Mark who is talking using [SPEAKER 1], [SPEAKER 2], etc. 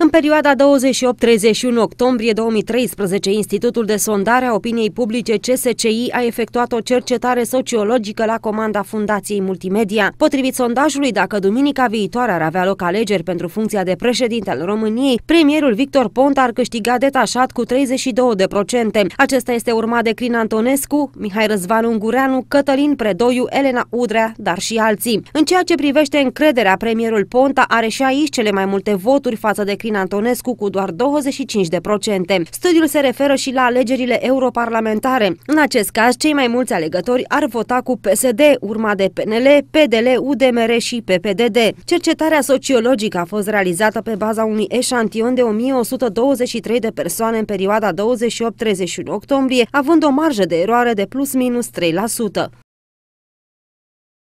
[SPEAKER 1] În perioada 28-31 octombrie 2013, Institutul de Sondare a Opiniei Publice CSCI a efectuat o cercetare sociologică la comanda Fundației Multimedia. Potrivit sondajului, dacă duminica viitoare ar avea loc alegeri pentru funcția de președinte al României, premierul Victor Ponta ar câștiga detașat cu 32%. Acesta este urmat de Crin Antonescu, Mihai Răzvan Ungureanu, Cătălin Predoiu, Elena Udrea, dar și alții. În ceea ce privește încrederea, premierul Ponta are și aici cele mai multe voturi față de Crin Florin Antonescu cu doar 25%. Studiul se referă și la alegerile europarlamentare. În acest caz, cei mai mulți alegători ar vota cu PSD, urma de PNL, PDL, UDMR și PPDD. Cercetarea sociologică a fost realizată pe baza unui eșantion de 1123 de persoane în perioada 28-31 octombrie, având o marjă de eroare de plus minus 3%.